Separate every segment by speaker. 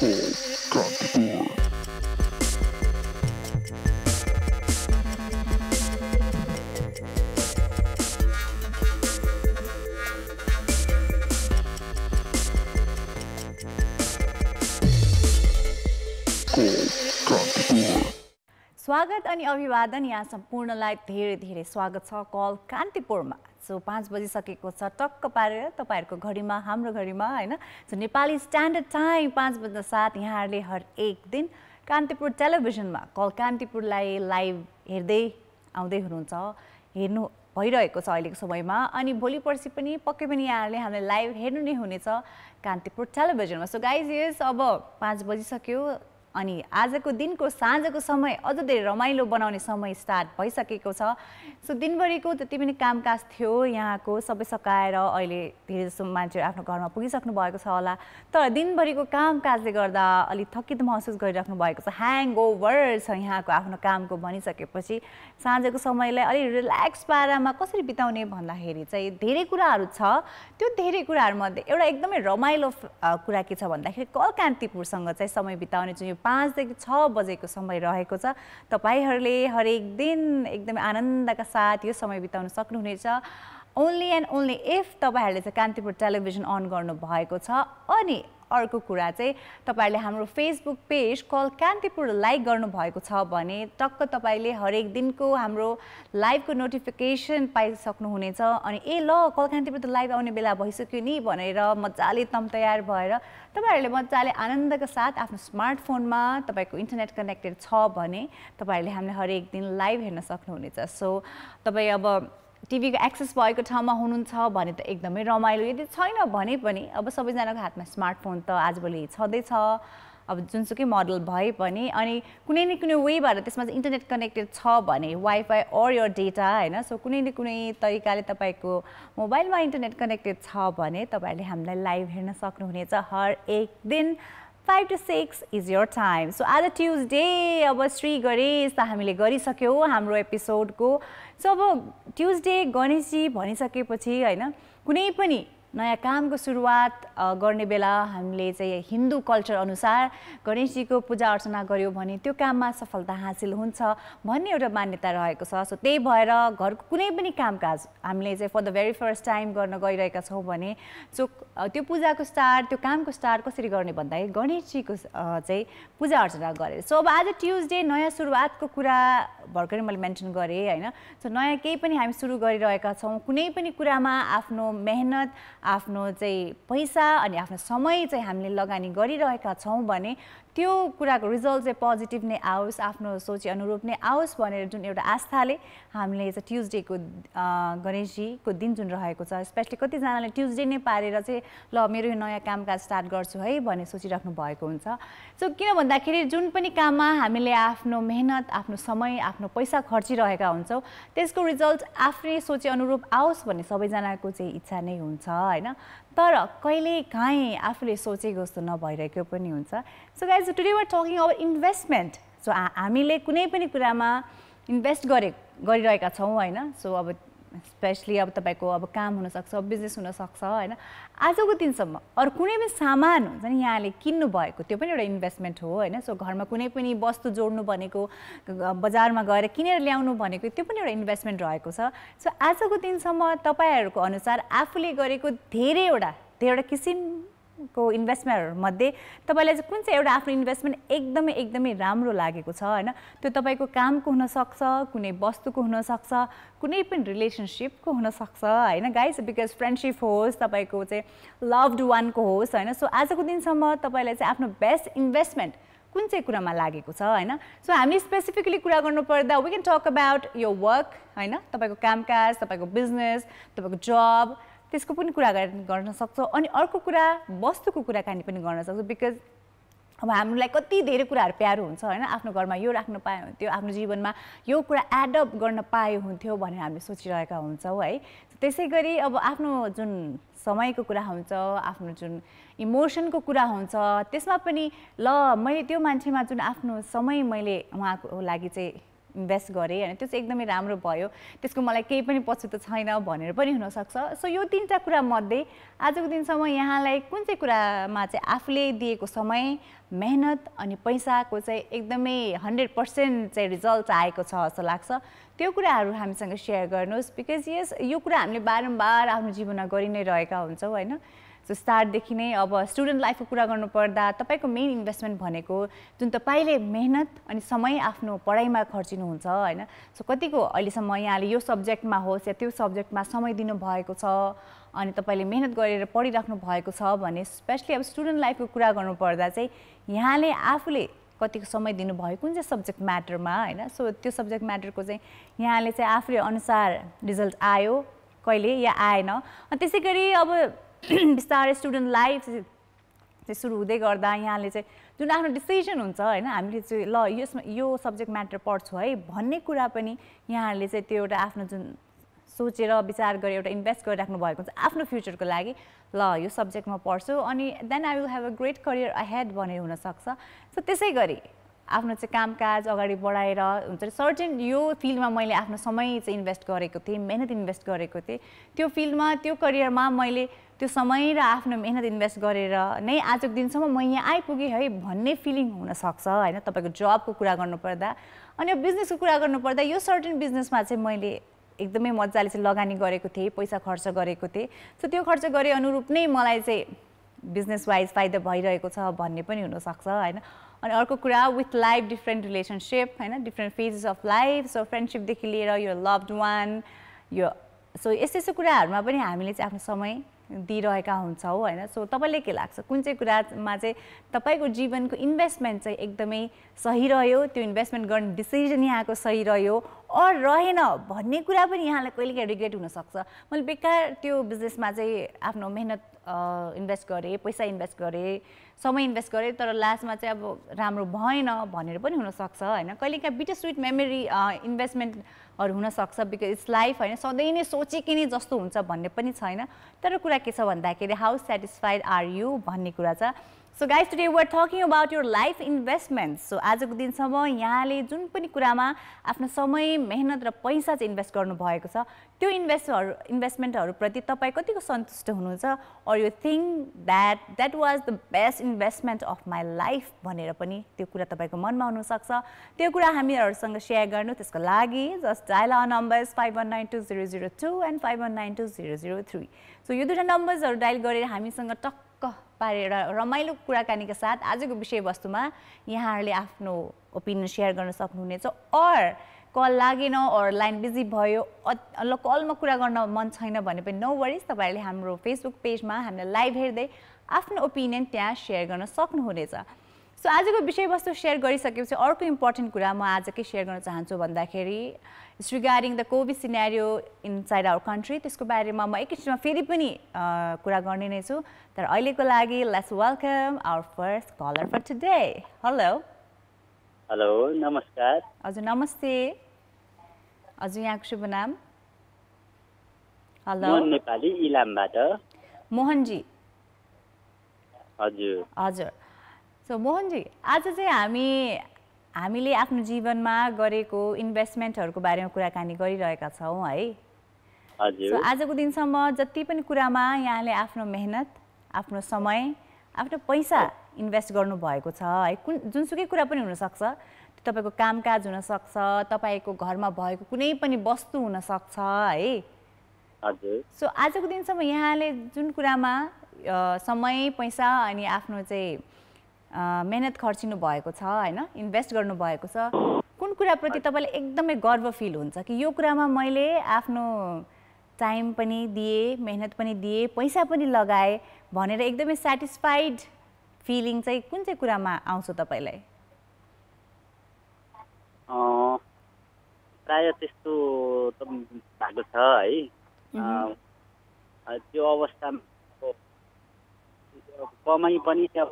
Speaker 1: स्वागत
Speaker 2: अनि अभिवादन यहाँ सम्पूर्णलाई धेरै धेरै स्वागत छ कल कान्तिपुरमा सो पाँच बजिसकेको छ टक्क पारेर तपाईँहरूको घडीमा हाम्रो घडीमा होइन सो नेपाली स्ट्यान्डर्ड टाइम पाँच बज्न साथ यहाँहरूले हर एक दिन कान्तिपुर टेलिभिजनमा कल कान्तिपुरलाई लाइभ हेर्दै आउँदै हुनुहुन्छ हेर्नु भइरहेको छ अहिलेको समयमा अनि भोलि पर्सि पनि पक्कै पनि यहाँहरूले हामीलाई लाइभ हेर्नु नै हुनेछ कान्तिपुर टेलिभिजनमा सो गाइज यस अब पाँच बजिसक्यो अनि आजको दिनको साँझको समय अझ धेरै रमाइलो बनाउने समय स्टार्ट भइसकेको छ सो दिनभरिको जति पनि कामकाज थियो यहाँको सबै सकाएर अहिले धेरै जसो मान्छेहरू आफ्नो घरमा पुगिसक्नु भएको छ होला तर दिनभरिको कामकाजले गर्दा अलिक थकित महसुस गरिराख्नु भएको छ ह्याङ ओभर छ यहाँको आफ्नो कामको भनिसकेपछि साँझको समयलाई अलिक रिल्याक्स पारामा कसरी बिताउने भन्दाखेरि चाहिँ धेरै कुराहरू छ त्यो धेरै कुराहरूमध्ये एउटा एकदमै रमाइलो कुरा के छ भन्दाखेरि कलकान्तिपुरसँग चाहिँ समय बिताउने जुन यो पाँचदेखि छ बजेको समय रहेको छ तपाईँहरूले हरेक दिन एकदमै आनन्दका साथ यो समय बिताउन सक्नुहुनेछ ओन्ली एन्ड ओन्ली इफ तपाईँहरूले चाहिँ कान्तिपुर टेलिभिजन अन गर्नुभएको छ अनि अर्को कुरा चाहिँ तपाईँहरूले हाम्रो Facebook page call Kantipur like गर्नुभएको छ भने टक्क तपाईँले हरेक दिनको हाम्रो लाइभको नोटिफिकेसन पाइसक्नुहुनेछ अनि ए ल कल कान्तिपुर त लाइभ आउने बेला भइसक्यो नि भनेर मजाले तयार भएर तपाईँहरूले मजाले आनन्दका साथ आफ्नो स्मार्टफोनमा तपाईँको इन्टरनेट कनेक्टेड छ भने तपाईँहरूले हामीले हरेक दिन लाइभ हेर्न सक्नुहुनेछ सो तपाईँ अब टिभीको एक्सेस भएको ठाउँमा हुनुहुन्छ भने त एकदमै रमाइलो यदि छैन भने पनि अब सबैजनाको हातमा स्मार्टफोन त आजभोलि छँदैछ अब जुनसुकै मोडल भए पनि अनि कुनै न कुनै वेबाट त्यसमा चाहिँ इन्टरनेट कनेक्टेड छ भने वाइफाई अर यर डेटा होइन सो कुनै न कुनै तरिकाले तपाईँको मोबाइलमा इन्टरनेट कनेक्टेड छ भने तपाईँहरूले हामीलाई लाइभ हेर्न सक्नुहुनेछ हर एक दिन five to six is your time so आज ट्युजडे अब श्री गणेश त हामीले गरिसक्यौँ हाम्रो एपिसोडको सो अब ट्युजडे गणेशजी भनिसकेपछि होइन कुनै पनि नयाँ कामको सुरुवात गर्ने बेला हामीले चाहिँ हिन्दू कल्चर अनुसार गणेशजीको पूजा अर्चना गऱ्यौँ भने त्यो काममा सफलता हासिल हुन्छ भन्ने एउटा मान्यता रहेको छ सो त्यही भएर घरको कुनै पनि कामकाज हामीले चाहिँ for the very first time गर्न गइरहेका छौँ भने सो त्यो पूजाको स्टार्ट त्यो कामको स्टार्ट कसरी गर्ने भन्दाखेरि गणेशजीको चाहिँ पूजा अर्चना गरेँ सो अब आज ट्युजडे नयाँ सुरुवातको कुरा भर्खरै मैले मेन्सन गरेँ होइन सो नयाँ केही पनि हामी सुरु गरिरहेका छौँ कुनै पनि कुरामा आफ्नो मेहनत आफ्नो चाहिँ पैसा अनि आफ्नो समय चाहिँ हामीले लगानी गरिरहेका छौँ भने त्यो कुराको रिजल्ट चाहिँ पोजिटिभ नै आओस् आफ्नो सोचे अनुरूप नै आओस् भनेर जुन एउटा आस्थाले हामीले चाहिँ ट्युजडेको गणेशजीको दिन जुन रहेको छ स्पेसली कतिजनाले ट्युजडे नै पारेर चाहिँ ल मेरो यो नयाँ कामकाज स्टार्ट गर्छु है भन्ने सोचिराख्नु भएको हुन्छ सो किन भन्दाखेरि जुन पनि काममा हामीले आफ्नो मेहनत आफ्नो समय आफ्नो पैसा खर्चिरहेका हुन्छौँ त्यसको रिजल्ट आफ्नै सोचे अनुरूप आओस् भन्ने सबैजनाको चाहिँ इच्छा नै हुन्छ होइन तर कहिले काहीँ आफूले सोचेको जस्तो नभइरहेको पनि हुन्छ so guys today we're talking अब इन्भेस्टमेन्ट सो हामीले कुनै पनि कुरामा इन्भेस्ट गरे गरिरहेका छौँ होइन सो अब स्पेसली अब तपाईँको अब काम हुनसक्छ बिजनेस हुनसक्छ होइन आजको दिनसम्म अरू कुनै पनि सामान हुन्छ नि यहाँले किन्नु भएको त्यो पनि एउटा इन्भेस्टमेन्ट हो होइन सो घरमा कुनै पनि वस्तु जोड्नु भनेको बजारमा गएर किनेर ल्याउनु भनेको त्यो पनि एउटा इन्भेस्टमेन्ट रहेको छ सो आजको दिनसम्म तपाईँहरूको अनुसार आफूले गरेको धेरैवटा धेरैवटा किसिम को इन्भेस्टमेन्टहरूमध्ये तपाईँलाई चाहिँ कुन चाहिँ एउटा आफ्नो इन्भेस्टमेन्ट एकदमै एकदमै राम्रो लागेको छ होइन त्यो तपाईँको कामको हुनसक्छ कुनै वस्तुको हुनसक्छ कुनै पनि रिलेसनसिपको हुनसक्छ होइन गाइस बिकज फ्रेन्डसिप होस् तपाईँको चाहिँ लभड वानको होस् होइन सो आजको दिनसम्म तपाईँलाई चाहिँ आफ्नो बेस्ट इन्भेस्टमेन्ट कुन चाहिँ कुरामा लागेको छ होइन सो हामी स्पेसिफिकली कुरा गर्नुपर्दा वी क्यान टक अबाउट यो वर्क होइन तपाईँको कामकाज तपाईँको बिजनेस तपाईँको जब त्यसको पनि कुरा गर्न सक्छौँ अनि अर्को कुरा वस्तुको कुराकानी पनि गर्न सक्छौँ बिकज अब हामीलाई कति धेरै कुराहरू प्यारो हुन्छ होइन आफ्नो घरमा यो राख्न पाए हुन्थ्यो आफ्नो जीवनमा यो कुरा एडप्ट गर्न पाए हुन्थ्यो भनेर हामी सोचिरहेका हुन्छौँ है त्यसै गरी अब आफ्नो जुन समयको कुरा हुन्छ आफ्नो जुन इमोसनको कुरा हुन्छ त्यसमा पनि ल मैले त्यो मान्छेमा जुन आफ्नो समय मैले उहाँको लागि चाहिँ इन्भेस्ट गरेँ होइन त्यो चाहिँ एकदमै राम्रो भयो त्यसको मलाई केही पनि त छैन भनेर पनि हुनसक्छ सो यो तिनवटा कुरामध्ये आजको दिनसम्म यहाँलाई कुन चाहिँ कुरामा चाहिँ आफूले दिएको समय मेहनत अनि पैसाको चाहिँ एकदमै हन्ड्रेड पर्सेन्ट चाहिँ रिजल्ट आएको छ जस्तो लाग्छ त्यो कुराहरू हामीसँग सेयर गर्नुहोस् बिकज यस यो कुरा हामीले बारम्बार आफ्नो जीवनमा गरि नै रहेका हुन्छौँ होइन सो स्टार्टदेखि नै अब स्टुडेन्ट लाइफको कुरा गर्नुपर्दा तपाईँको मेन इन्भेस्टमेन्ट भनेको जुन तपाईँले मेहनत अनि समय आफ्नो पढाइमा खर्चिनुहुन्छ होइन सो कतिको अहिलेसम्म यहाँले यो सब्जेक्टमा होस् या त्यो सब्जेक्टमा समय दिनुभएको छ अनि तपाईँले मेहनत गरेर पढिराख्नु भएको छ भने स्पेसली अब स्टुडेन्ट लाइफको कुरा गर्नुपर्दा चाहिँ यहाँले आफूले कतिको समय दिनुभयो कुन चाहिँ सब्जेक्ट म्याटरमा होइन सो त्यो सब्जेक्ट म्याटरको चाहिँ यहाँले चाहिँ आफूले अनुसार रिजल्ट आयो कहिले या आएन त्यसै गरी अब बिस्तारै स्टुडेन्ट लाइफ चाहिँ सुरु हुँदै गर्दा यहाँले चाहिँ जुन आफ्नो डिसिजन हुन्छ होइन हामीले चाहिँ ल यसमा यो सब्जेक्ट म्याटर पढ्छु है भन्ने कुरा पनि यहाँहरूले चाहिँ त्यो एउटा आफ्नो जुन सोचेर विचार गरेर एउटा इन्भेस्ट गरिराख्नु भएको हुन्छ आफ्नो फ्युचरको लागि ल यो सब्जेक्टमा पढ्छु अनि then I will have a great career ahead भनेर हुनसक्छ सो त्यसै गरी आफ्नो चाहिँ कामकाज अगाडि बढाएर हुन्छ नि सर्टेन यो फिल्डमा मैले आफ्नो समय चाहिँ इन्भेस्ट गरेको थिएँ मेहनत इन्भेस्ट गरेको थिएँ त्यो फिल्डमा त्यो करियरमा मैले त्यो समय र आफ्नो मेहनत इन्भेस्ट गरेर नै आजको दिनसम्म म यहाँ आइपुगेँ है भन्ने फिलिङ हुनसक्छ होइन तपाईँको जबको कुरा गर्नुपर्दा अनि यो बिजनेसको कुरा गर्नुपर्दा यो सर्टेन बिजनेसमा चाहिँ मैले एकदमै मजाले चाहिँ लगानी गरेको थिएँ पैसा खर्च गरेको थिएँ सो त्यो खर्च गरे अनुरूप नै मलाई चाहिँ बिजनेस वाइज फाइदा भइरहेको छ भन्ने पनि हुनसक्छ होइन अनि अर्को कुरा विथ लाइफ डिफ्रेन्ट रिलेसनसिप होइन different phases of life so फ्रेन्डसिपदेखि लिएर यो लभड वान यो सो यस्तो यस्तो कुराहरूमा पनि हामीले चाहिँ आफ्नो समय दिइरहेका हुन्छौँ होइन सो तपाईँले के लाग्छ कुन चाहिँ कुरामा चाहिँ तपाईँको जीवनको इन्भेस्टमेन्ट चाहिँ एकदमै सही रह्यो त्यो इन्भेस्टमेन्ट गर्ने डिसिजन यहाँको सही रह्यो अर रहेन भन्ने कुरा पनि यहाँलाई कहिलेकाहीँ रिग्रेट हुनसक्छ मैले बेकार त्यो बिजनेसमा चाहिँ आफ्नो मेहनत इन्भेस्ट गरेँ पैसा इन्भेस्ट गरेँ समय इन्भेस्ट गरेँ तर लास्टमा चाहिँ अब राम्रो भएन भनेर पनि हुनसक्छ होइन कहिलेकाहीँ बिटर स्विट मेमोरी इन्भेस्टमेन्टहरू हुनसक्छ बिकज इट्स लाइफ होइन सधैँ नै नै जस्तो हुन्छ भन्ने पनि छैन तर कुरा के छ भन्दाखेरि हाउ सेटिस्फाइड आर यु भन्ने कुरा छ so guys today we're talking about your life investment so आजको दिनसम्म यहाँले जुन पनि कुरामा आफ्नो समय मेहनत र पैसा चाहिँ इन्भेस्ट गर्नुभएको छ त्यो इन्भेस्टहरू इन्भेस्टमेन्टहरूप्रति तपाईँ कतिको सन्तुष्ट हुनुहुन्छ are you think that that was the best investment of my life भनेर पनि त्यो कुरा तपाईँको मनमा हुनसक्छ त्यो कुरा हामीहरूसँग सेयर गर्नु त्यसको लागि just dial numbers five one nine two zero zero two and five one nine two zero zero three so यो दुईवटा नम्बर्सहरू डायल गरेर हामीसँग टक्क पारे र रमाइलो कुराकानीका साथ आजको विषयवस्तुमा यहाँहरूले आफ्नो ओपिनियन सेयर गर्न सक्नुहुनेछ अर कल लागेन अर लाइन बिजी भयो ल कलमा कुरा गर्न मन छैन भने पनि नो वरिज तपाईँहरूले हाम्रो फेसबुक पेजमा हामीलाई लाइभ हेर्दै आफ्नो ओपिनियन त्यहाँ सेयर गर्न सक्नुहुनेछ सो आजको विषयवस्तु सेयर गरिसकेपछि अर्को इम्पोर्टेन्ट कुरा म आज के सेयर गर्न चाहन्छु भन्दाखेरि it's regarding the COVID scenario inside our country त्यसको बारेमा म एकैछिनमा फेरि पनि कुरा गर्ने नै छु तर अहिलेको लागि let's welcome our first caller for today hello
Speaker 3: hello नमस्कार
Speaker 2: हजुर नमस्ते हजुर यहाँको शुभ नाम हेलो
Speaker 3: नेपाली इलामबाट मोहनजी हजुर
Speaker 2: हजुर सो मोहनजी आज चाहिँ हामी हामीले आफ्नो जीवनमा गरेको इन्भेस्टमेन्टहरूको बारेमा कुराकानी गरिरहेका छौँ है सो आजको दिनसम्म जति पनि कुरामा यहाँले आफ्नो मेहनत आफ्नो समय आफ्नो पैसा इन्भेस्ट गर्नुभएको छ है कुन जुनसुकै कुरा पनि हुनसक्छ त्यो तपाईँको कामकाज हुनसक्छ तपाईँको घरमा भएको कुनै पनि वस्तु हुनसक्छ है सो आजको दिनसम्म यहाँले जुन कुरामा समय पैसा अनि आफ्नो चाहिँ मेहनत खर्चिनु भएको छ होइन इन्भेस्ट गर्नुभएको छ कुन कुराप्रति तपाईँलाई एकदमै गर्व फिल हुन्छ कि यो कुरामा मैले आफ्नो टाइम पनि दिएँ मेहनत पनि दिएँ पैसा पनि लगाएँ भनेर एकदमै सेटिस्फाइड फिलिङ चाहिँ कुन चाहिँ कुरामा आउँछ तपाईँलाई
Speaker 3: प्रायः त्यस्तो त भएको छ है त्यो अवस्थामा कमाइ पनि अब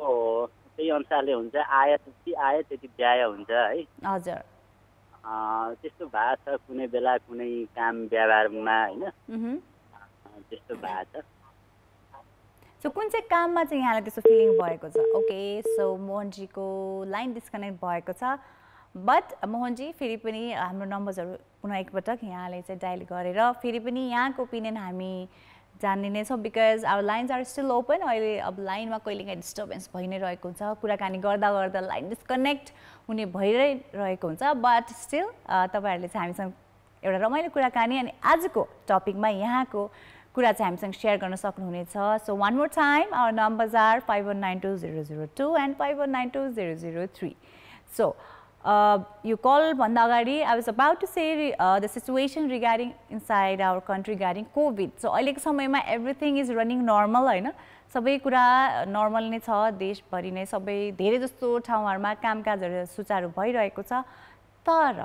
Speaker 3: त्यही अनुसारले हुन्छ आय त्यति आयो त्यति व्यय हुन्छ है हजुर त्यस्तो भएको छ कुनै बेला कुनै काम व्यवहारमा होइन त्यस्तो भएको छ
Speaker 2: सो कुन चाहिँ काममा चाहिँ यहाँलाई त्यस्तो फिलिङ भएको छ ओके सो मोहनजीको लाइन डिस्कनेक्ट भएको छ बट मोहनजी फेरि पनि हाम्रो नम्बर्सहरू पुनः एकपटक यहाँले चाहिँ डायल गरेर फेरि पनि यहाँको ओपिनियन हामी जान्ने नै छ बिकज अब लाइन्स आर स्टिल ओपन अहिले अब लाइनमा कहिलेकाहीँ डिस्टर्बेन्स भइ नै रहेको हुन्छ कुराकानी गर्दा गर्दा लाइन डिस्कनेक्ट हुने भइरहे रहेको हुन्छ बट स्टिल तपाईँहरूले चाहिँ हामीसँग एउटा रमाइलो कुराकानी अनि आजको टपिकमा यहाँको कुरा चाहिँ हामीसँग सेयर गर्न सक्नुहुनेछ so one more time our numbers are five one nine two zero zero two and five one nine two zero zero three so यो कलभन्दा अगाडि I was about to say the situation regarding inside our country regarding Covid so अहिलेको समयमा everything is running normal होइन सबै कुरा normal uh, नै छ देशभरि नै सबै धेरै जस्तो ठाउँहरूमा कामकाजहरू सुचारू भइरहेको छ तर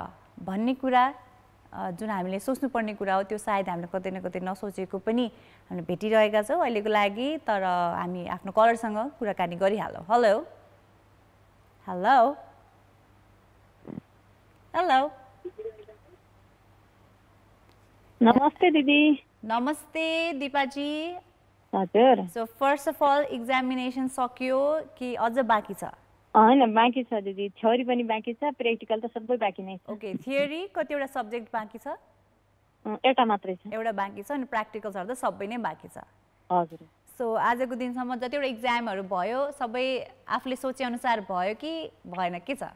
Speaker 2: भन्ने कुरा uh, जुन हामीले सोच्नुपर्ने कुरा हो त्यो सायद हामीले कतै न कतै नसोचेको पनि हामीले भेटिरहेका छौँ अहिलेको लागि तर हामी आफ्नो कलरसँग कुराकानी गरिहालौँ हेलो हेलो हेलो
Speaker 1: नमस्ते दिदी
Speaker 2: नमस्ते दिपाजी हजुर so first of all examination सकियो कि अझ बाँकी छ
Speaker 1: होइन बाँकी छ दिदी थ्योरी पनि बाँकी छ प्र्याक्टिकल त सबै बाँकी नै ओके
Speaker 2: थ्योरी कतिवटा सब्जेक्ट बाँकी छ एउटा मात्रै छ एउटा बाँकी छ अनि प्र्याक्टिकल्सहरू त सबै नै बाँकी छ हजुर सो आजको दिनसम्म जतिवटा इक्जामहरू भयो सबै आफूले सोचेअनुसार भयो कि भएन के छ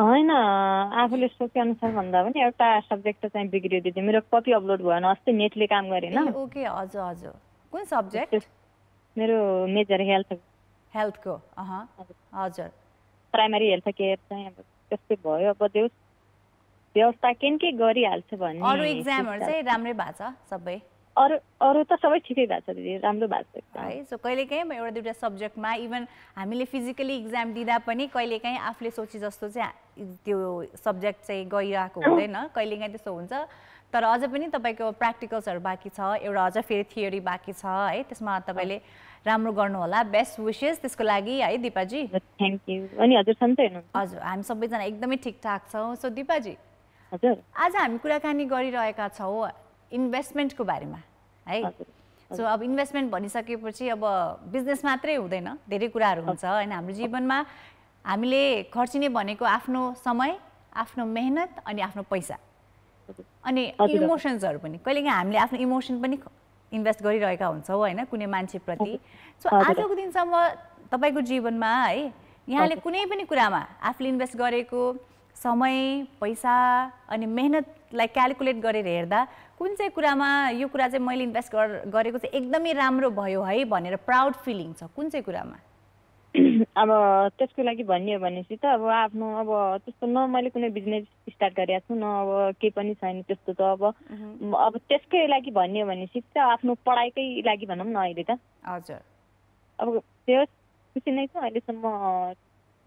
Speaker 1: होइन आफूले अनुसार भन्दा पनि एउटा सब्जेक्ट त चाहिँ बिग्रियो दिदी मेरो कति अपलोड भएन अस्ति नेटले काम गरेन ओके हजुर हजुर कुन सब्जेक्ट मेरो मेजर हेल्थ हेल्थको हजुर प्राइमरी हेल्थ केयर चाहिँ अब त्यस्तै भयो अब त्यो व्यवस्था के के गरिहाल्छ भने अरू इक्जामहरू चाहिँ
Speaker 2: राम्रै भएको छ सबै
Speaker 1: अरू अरू त सबै ठिकै भएको छ दिदी राम्रो भएको छ है
Speaker 2: सो कहिले म एउटा दुइटा सब्जेक्टमा इभन हामीले फिजिकली इक्जाम दिँदा पनि काहीँ आफूले सोचे जस्तो चाहिँ त्यो सब्जेक्ट चाहिँ गइरहेको हुँदैन कहिलेकाहीँ त्यस्तो हुन्छ तर अझ पनि तपाईँको प्र्याक्टिकल्सहरू बाँकी छ एउटा अझ फेरि थियोरी बाँकी छ है त्यसमा तपाईँले राम्रो गर्नुहोला बेस्ट विसेस त्यसको लागि है दिपाजी थ्याङ्क यू अनि
Speaker 1: हजुर
Speaker 2: हजुर हामी सबैजना एकदमै ठिकठाक छौँ सो दिपाजी हजुर आज हामी कुराकानी गरिरहेका छौँ इन्भेस्टमेन्टको बारेमा है सो अब इन्भेस्टमेन्ट भनिसकेपछि अब बिजनेस मात्रै हुँदैन धेरै कुराहरू हुन्छ होइन हाम्रो जीवनमा हामीले खर्चिने भनेको आफ्नो समय आफ्नो मेहनत अनि आफ्नो पैसा अनि इमोसन्सहरू पनि कहिलेकाहीँ हामीले आफ्नो इमोसन पनि इन्भेस्ट गरिरहेका हुन्छौँ होइन कुनै मान्छेप्रति सो आजको दिनसम्म तपाईँको जीवनमा है यहाँले कुनै पनि कुरामा आफूले इन्भेस्ट गरेको समय पैसा अनि मेहनतलाई क्यालकुलेट गरेर हेर्दा कुन चाहिँ कुरामा यो कुरा चाहिँ मैले इन्भेस्ट गरेको चाहिँ एकदमै राम्रो भयो है भनेर प्राउड
Speaker 1: फिलिङ छ कुन चाहिँ कुरामा अब त्यसको लागि भनियो भनेपछि त अब आफ्नो अब त्यस्तो न मैले कुनै बिजनेस स्टार्ट गरेको छु न अब केही पनि छैन त्यस्तो त अब अब त्यसकै लागि भनियो भनेपछि त आफ्नो पढाइकै लागि भनौँ न अहिले त हजुर अब त्यो खुसी नै छ अहिलेसम्म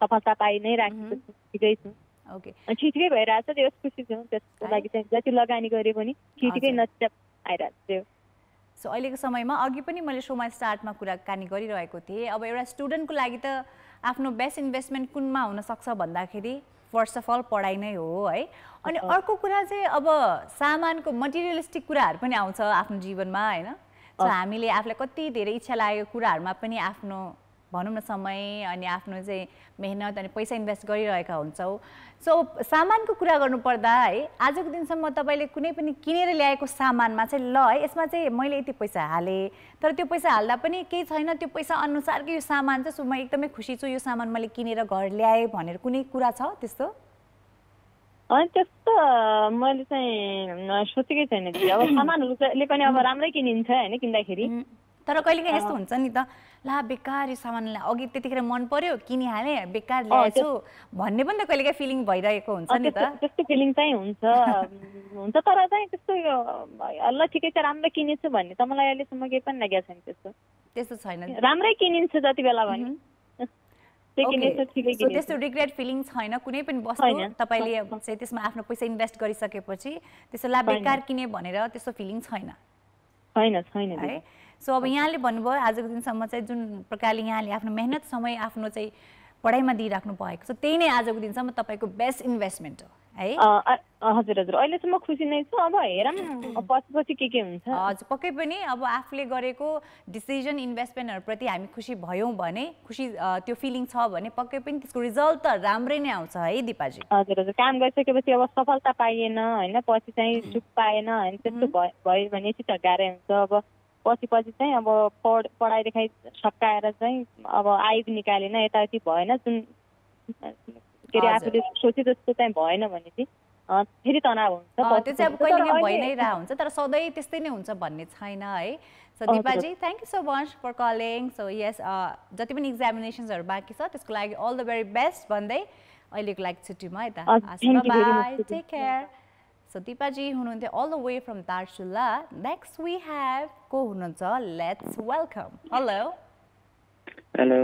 Speaker 1: सफलता पाइ नै राखेको छु ठिकै छु ओके छिटिकै भइरहेछ त्यो खुसी छौँ त्यसको लागि चाहिँ जति लगानी गरे पनि छिटिकै नचाप आइरहेको थियो
Speaker 2: सो अहिलेको समयमा अघि पनि मैले सोमा स्टार्टमा कुराकानी गरिरहेको थिएँ अब एउटा स्टुडेन्टको लागि त आफ्नो बेस्ट इन्भेस्टमेन्ट कुनमा हुनसक्छ भन्दाखेरि फर्स्ट अफ अल पढाइ नै हो है अनि अर्को कुरा चाहिँ अब सामानको मटेरियलिस्टिक कुराहरू पनि आउँछ आफ्नो जीवनमा होइन सो हामीले आफूलाई कति धेरै इच्छा लागेको कुराहरूमा पनि आफ्नो भनौँ न समय अनि आफ्नो चाहिँ मेहनत अनि पैसा इन्भेस्ट गरिरहेका हुन्छौँ सो सामानको कुरा गर्नुपर्दा है आजको दिनसम्म तपाईँले कुनै पनि किनेर ल्याएको सामानमा चाहिँ ल है यसमा चाहिँ मैले यति पैसा हालेँ तर त्यो पैसा हाल्दा पनि केही छैन त्यो पैसा अनुसारको यो सामान चाहिँ सो म एकदमै खुसी छु यो सामान मैले किनेर घर ल्याएँ भनेर कुनै कुरा छ त्यस्तो
Speaker 1: अनि त्यस्तो मैले चाहिँ सोचेकै छैन अब सामानहरूले पनि अब राम्रै किनिन्छ होइन किन्दाखेरि तर काहीँ यस्तो हुन्छ नि त
Speaker 2: ला बेकार यो सामानलाई अघि त्यतिखेर मन पर्यो किनिहाले बेकार ल्याएछु भन्ने पनि त काहीँ फिलिङ भइरहेको हुन्छ नि त
Speaker 1: त्यस्तो फिलिङ चाहिँ हुन्छ हुन्छ तर चाहिँ त्यस्तो यो ल ठिकै छ राम्रो किनेछु भन्ने त मलाई अहिलेसम्म केही पनि लागेको छैन त्यस्तो
Speaker 2: त्यस्तो छैन राम्रै
Speaker 1: किनिन्छु जति बेला भने त्यस्तो
Speaker 2: रिग्रेट फिलिङ छैन कुनै
Speaker 1: पनि वस्तु तपाईँले
Speaker 2: चाहिँ त्यसमा आफ्नो पैसा इन्भेस्ट गरिसकेपछि त्यसो ला बेकार किने भनेर त्यस्तो फिलिङ छैन
Speaker 1: छैन छैन है
Speaker 2: सो अब यहाँले भन्नुभयो आजको दिनसम्म चाहिँ जुन प्रकारले यहाँले आफ्नो मेहनत समय आफ्नो चाहिँ पढाइमा दिइराख्नु भएको छ त्यही नै आजको दिनसम्म तपाईँको बेस्ट इन्भेस्टमेन्ट हो
Speaker 1: है हजुर हजुर अहिले चाहिँ म खुसी नै छु अब हेरौँ
Speaker 2: पछि पछि के के हुन्छ हजुर पक्कै पनि अब आफूले गरेको डिसिजन इन्भेस्टमेन्टहरूप्रति हामी खुसी भयौँ भने खुसी त्यो फिलिङ छ भने पक्कै पनि त्यसको रिजल्ट त राम्रै नै आउँछ है
Speaker 1: दिपाजी हजुर हजुर काम गरिसकेपछि अब सफलता पाइएन होइन पछि चाहिँ सुख पाएन होइन त्यस्तो भयो भने चाहिँ त गाह्रै हुन्छ अब पछि पछि चाहिँ अब पढ पढाइ लेखाइ चाहिँ अब आइ निकालेन यताउति भएन जुन के अरे आफूले सोचे जस्तो चाहिँ भएन भने चाहिँ फेरि तनाव हुन्छ त्यो चाहिँ अब कहिले भइ नै रह हुन्छ
Speaker 2: तर सधैँ त्यस्तै नै हुन्छ भन्ने छैन है so Dipaji thank you so much for calling so yes जति पनि इक्जामिनेसन्सहरू बाँकी छ त्यसको लागि अल द भेरी बेस्ट भन्दै अहिलेको लागि छुट्टीमा यता टेक केयर सो दिपाजी हुनुहुन्थ्यो all the way from Darchula next we have को हुनुहुन्छ लेट्स वेलकम हेलो हेलो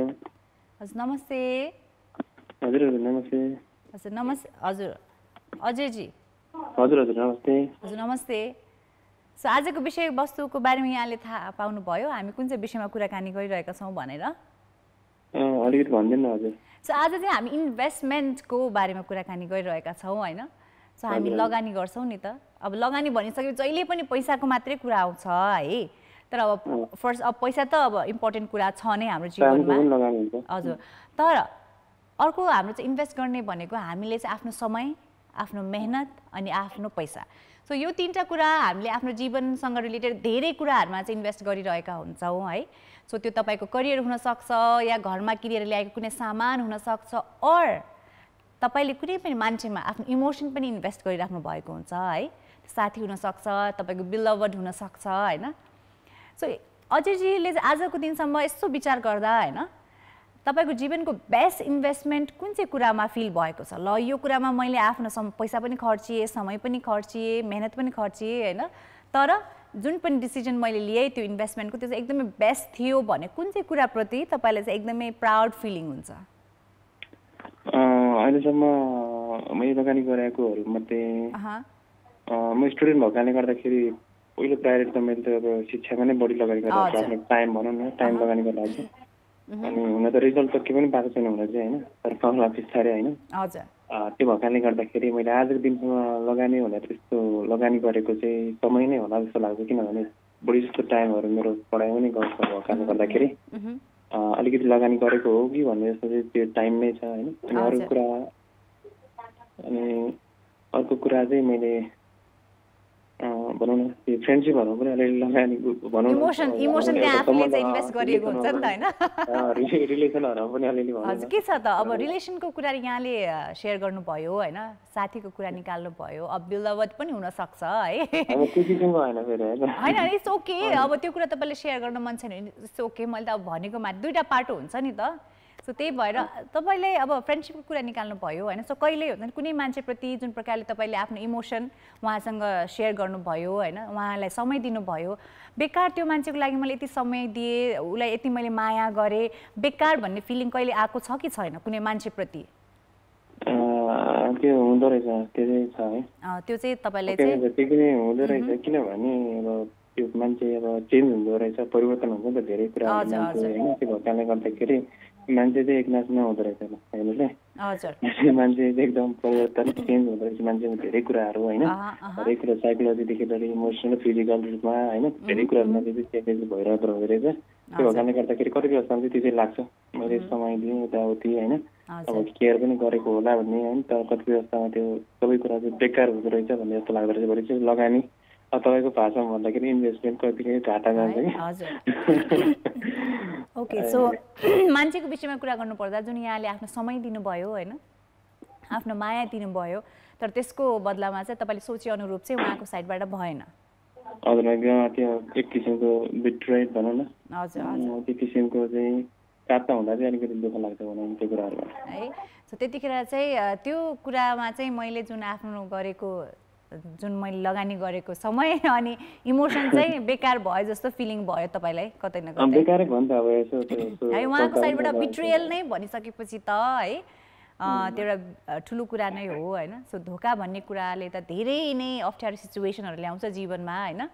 Speaker 2: हजुर नमस्ते
Speaker 3: हजुर हजुर नमस्ते
Speaker 2: हजुर नमस्ते हजुर अजयजी
Speaker 3: हजुर हजुर नमस्ते
Speaker 2: हजुर नमस्ते सो आजको विषयवस्तुको बारेमा यहाँले थाहा पाउनुभयो हामी कुन चाहिँ विषयमा कुराकानी गरिरहेका छौँ भनेर
Speaker 3: अलिकति भनिदिनु हजुर
Speaker 2: सो आज चाहिँ हामी इन्भेस्टमेन्टको बारेमा कुराकानी गरिरहेका छौँ होइन
Speaker 3: सो हामी लगानी
Speaker 2: गर्छौँ नि त अब लगानी भनिसक्यो जहिले पनि पैसाको मात्रै कुरा आउँछ है तर अब फर्स्ट अब पैसा त अब इम्पोर्टेन्ट कुरा छ नै हाम्रो जीवनमा हजुर तर अर्को हाम्रो चाहिँ इन्भेस्ट गर्ने भनेको हामीले चाहिँ आफ्नो समय आफ्नो मेहनत अनि आफ्नो पैसा सो यो तिनवटा कुरा हामीले आफ्नो जीवनसँग रिलेटेड धेरै कुराहरूमा चाहिँ इन्भेस्ट गरिरहेका हुन्छौँ है सो त्यो तपाईँको करियर हुनसक्छ या घरमा किनेर ल्याएको कुनै सामान हुनसक्छ अर तपाईँले कुनै पनि मान्छेमा आफ्नो इमोसन पनि इन्भेस्ट गरिराख्नु भएको हुन्छ है साथी हुनसक्छ तपाईँको बिलवर्ड हुनसक्छ होइन सो अजयजीले चाहिँ आजको दिनसम्म यसो विचार गर्दा होइन तपाईँको जीवनको बेस्ट इन्भेस्टमेन्ट कुन चाहिँ कुरामा फिल भएको छ ल यो कुरामा मैले आफ्नो सम पैसा पनि खर्चिएँ समय पनि खर्चिएँ मेहनत पनि खर्चिएँ होइन तर जुन पनि डिसिजन मैले लिएँ त्यो इन्भेस्टमेन्टको त्यो चाहिँ एकदमै बेस्ट थियो भने कुन चाहिँ कुराप्रति तपाईँलाई चाहिँ एकदमै प्राउड फिलिङ हुन्छ
Speaker 3: अहिलेसम्म मैले लगानी गराएकोहरूमध्ये म स्टुडेन्ट भएको कारणले गर्दाखेरि पहिलो प्रायोरिटी त मैले त अब शिक्षामा नै बढी लगानी छु आफ्नो टाइम भनौँ न टाइम लगानी गरेर चाहिँ अनि हुन त रिजल्ट त के पनि पाएको छैन हुन चाहिँ होइन तर पाउला बिस्तारै होइन
Speaker 2: त्यो
Speaker 3: भएको कारणले गर्दाखेरि मैले आजको दिनसम्म लगानी भनेर त्यस्तो लगानी गरेको चाहिँ समय नै होला जस्तो लाग्छ किनभने बढी जस्तो टाइमहरू मेरो पढाइमा नै गर्छ भएको कारणले गर्दाखेरि अलिकति लगानी गरेको हो कि भन्ने जस्तो चाहिँ त्यो टाइममै छ होइन अनि अर्को कुरा अनि अर्को कुरा चाहिँ मैले भनौँ न त्यो फ्रेन्डसिपहरूमा पनि अलिअलि लगानी भनौँ रिलेसनहरूमा पनि अलिअलि के छ
Speaker 2: त अब रिलेसनको कुरा यहाँले सेयर गर्नुभयो होइन साथीको कुरा निकाल्नु भयो अब बिलवत पनि हुनसक्छ है
Speaker 3: होइन
Speaker 2: इट्स ओके अब त्यो कुरा तपाईँले सेयर गर्न मन छैन भने इट्स ओके मैले त अब भनेको भनेकोमा दुइटा पाटो हुन्छ नि त सो त्यही भएर तपाईँले अब फ्रेन्डसिपको कुरा निकाल्नु भयो होइन सो कहिले हुन्छ कुनै मान्छेप्रति जुन प्रकारले तपाईँले आफ्नो इमोसन उहाँसँग सेयर गर्नुभयो होइन उहाँलाई समय दिनुभयो बेकार त्यो मान्छेको लागि मैले यति समय दिएँ उसलाई यति मैले माया गरेँ बेकार भन्ने फिलिङ कहिले आएको छ कि छैन कुनै मान्छेप्रति
Speaker 3: त्यो हुँदो रहेछ त्यो चाहिँ
Speaker 2: छ त्यो चाहिँ तपाईँलाई
Speaker 3: त्यति नै हुँदो रहेछ किनभने अब त्यो मान्छे अब चेन्ज हुँदो रहेछ परिवर्तन हुन्छ नि त धेरै कुरा त्यो गर्दाखेरि मान्छे चाहिँ एक नै हुँदो रहेछ होइन
Speaker 2: क्या
Speaker 3: मान्छे एकदम परिवर्तन चेन्ज हुँदो रहेछ मान्छेमा धेरै कुराहरू होइन हरेक कुरा साइकोलोजीदेखि लिएर इमोसनल फिजिकल रूपमा होइन धेरै कुराहरूमा चाहिँ चेन्जेस भइरहेको रहेछ त्यो कारणले गर्दाखेरि कति बेलासम्म चाहिँ त्यो चाहिँ लाग्छ मैले समय दिएँ यताउति होइन अब केयर पनि गरेको होला भन्ने होइन तर कति बेलासम्म त्यो सबै कुरा चाहिँ बेकार हुँदो रहेछ भन्ने जस्तो लाग्दो रहेछ भोलि चाहिँ लगानी तपाईँको भाषामा भन्दाखेरि इन्भेस्टमेन्ट कतिखेर घाटा
Speaker 2: जान्छ कि ओके सो मान्छेको विषयमा कुरा गर्नुपर्दा जुन यहाँले आफ्नो समय दिनुभयो होइन आफ्नो माया दिनुभयो तर त्यसको बदलामा चाहिँ तपाईँले अनुरूप चाहिँ उहाँको साइडबाट भएन
Speaker 3: हजुर एकदम त्यो एक किसिमको बिट्रेट भनौँ न हजुर त्यो किसिमको चाहिँ प्राप्त हुँदा चाहिँ अलिकति दुःख लाग्छ भनौँ त्यो कुराहरूमा
Speaker 2: है सो त्यतिखेर चाहिँ त्यो कुरामा चाहिँ मैले जुन आफ्नो गरेको जुन मैले लगानी गरेको समय अनि इमोसन चाहिँ बेकार भयो जस्तो फिलिङ भयो तपाईँलाई कतै न कतै
Speaker 3: है उहाँको साइडबाट बिट्रियल
Speaker 2: नै भनिसकेपछि त है त्यो एउटा ठुलो कुरा नै हो होइन सो धोका भन्ने कुराले त धेरै नै अप्ठ्यारो सिचुएसनहरू ल्याउँछ जीवनमा होइन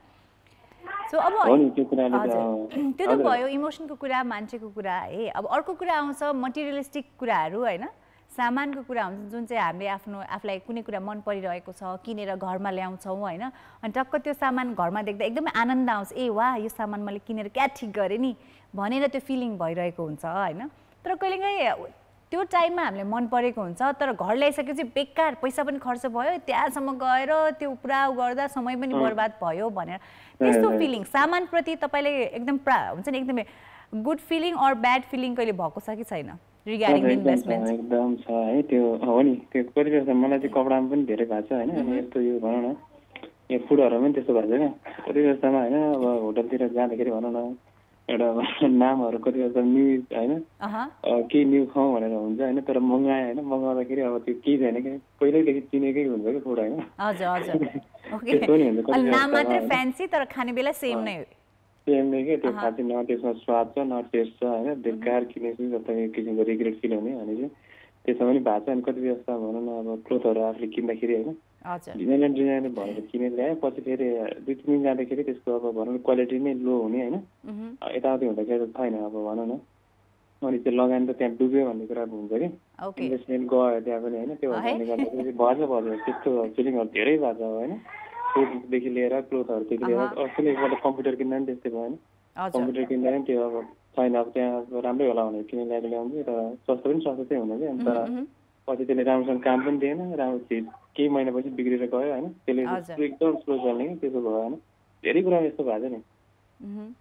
Speaker 2: सो अब त्यो त भयो इमोसनको कुरा मान्छेको कुरा है अब अर्को कुरा आउँछ मटेरियलिस्टिक कुराहरू होइन सामानको कुरा हुन्छ जुन चाहिँ हामीले आफ्नो आफूलाई कुनै कुरा मन परिरहेको छ किनेर घरमा ल्याउँछौँ होइन अनि टक्क त्यो सामान घरमा देख्दा एकदमै आनन्द आउँछ ए वा यो सामान मैले किनेर क्या ठिक गरेँ नि भनेर त्यो फिलिङ भइरहेको हुन्छ होइन तर कहिलेकाहीँ त्यो टाइममा हामीले मन परेको हुन्छ तर घर ल्याइसकेपछि बेकार पैसा पनि खर्च भयो त्यहाँसम्म गएर त्यो पुरा गर्दा समय पनि बर्बाद भयो भनेर त्यस्तो फिलिङ सामानप्रति तपाईँले एकदम प्रा हुन्छ नि एकदमै good feeling or bad feeling कहिले भएको छ कि छैन रिगार्डिङ इन्भेस्टमेन्ट
Speaker 3: एकदम छ है त्यो हो नि त्यो कतिपय मलाई चाहिँ कपडामा पनि धेरै भएको छ होइन अनि यस्तो यो भनौँ न यो फुडहरूमा पनि त्यस्तो भएको छ क्या कति जस्तोमा होइन अब होटलतिर जाँदाखेरि भनौँ न एउटा नामहरू कति जस्तो न्यु होइन केही न्यू खाउँ भनेर हुन्छ होइन तर मगाएँ होइन मगाउँदाखेरि अब त्यो केही छैन क्या पहिल्यैदेखि चिनेकै हुन्छ क्या फुड होइन
Speaker 2: त्यस्तो नि हुन्छ नाम मात्रै फ्यान्सी तर खाने बेला सेम नै
Speaker 3: सेम के त्यो खाँदै न त्यसमा स्वाद छ न टेस्ट छ होइन बेकार किनेपछि जस्तै किसिमको रिग्रेट फिल हुने भने चाहिँ त्यसमा पनि भएको छ अनि कति जस्ता भनौँ न अब क्लोथहरू आफूले किन्दाखेरि होइन डिजाइनर डिजाइनर भनेर किनेर ल्यायो पछि फेरि दुई तिन दिन जाँदाखेरि त्यसको अब भनौँ न क्वालिटी नै लो हुने होइन
Speaker 2: यताउति
Speaker 3: हुँदाखेरि त छैन अब भनौँ न अनि त्यो लगान त त्यहाँ डुब्यो भन्ने कुरा हुन्छ कि इन्भेस्टमेन्ट गयो त्यहाँ पनि होइन त्यो भएर गर्दाखेरि भएछ त्यस्तो फिलिङहरू धेरै भएको छ होइन बुकदेखि लिएर क्लोथहरूदेखि लिएर अस्ति नै एकपल्ट कम्प्युटर किन्दा पनि त्यस्तै भयो होइन कम्प्युटर किन्दा पनि त्यो अब छैन अब त्यहाँ राम्रै होला भनेर किनेर ल्याएर ल्याउँथ्यो र सस्तो पनि सस्तो चाहिँ हुने कि अन्त पछि त्यसले राम्रोसँग काम पनि दिएन राम्रो केही महिनापछि बिग्रेर गयो होइन त्यसले एकदम स्लो चल्ने कि त्यसो भयो होइन धेरै कुरामा यस्तो भएको छ
Speaker 2: नि